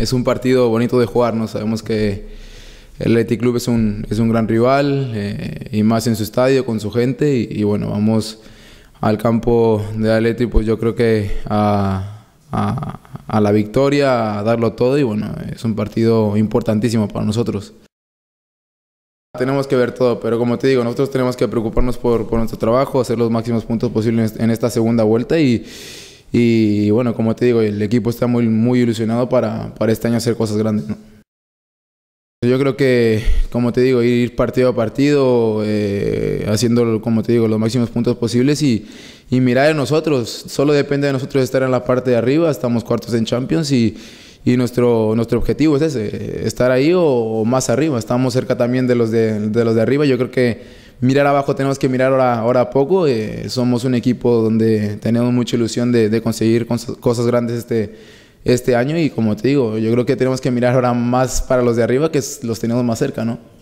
es un partido bonito de jugar, ¿no? Sabemos que el Athletic Club es un, es un gran rival, eh, y más en su estadio, con su gente, y, bueno, vamos al campo de Atleti, pues yo creo que a, a, la victoria, a darlo todo, y bueno, es un partido importantísimo para nosotros. Tenemos que ver todo, pero como te digo, nosotros tenemos que preocuparnos por, por nuestro trabajo, hacer los máximos puntos posibles en esta segunda vuelta y, y bueno, como te digo, el equipo está muy, muy ilusionado para, este año hacer cosas grandes. Yo creo que, como te digo, ir partido a partido, eh, haciendo, como te digo, los máximos puntos posibles y, mirar a nosotros. Solo depende de nosotros estar en la parte de arriba. Estamos cuartos en Champions y, nuestro, nuestro objetivo es ese, estar ahí o, más arriba. Estamos cerca también de los de, de los de arriba. Yo creo que mirar abajo tenemos que mirar ahora, ahora poco. Eh, somos un equipo donde tenemos mucha ilusión de, conseguir cosas, grandes este, este año y como te digo, yo creo que tenemos que mirar ahora más para los de arriba que los tenemos más cerca, ¿no?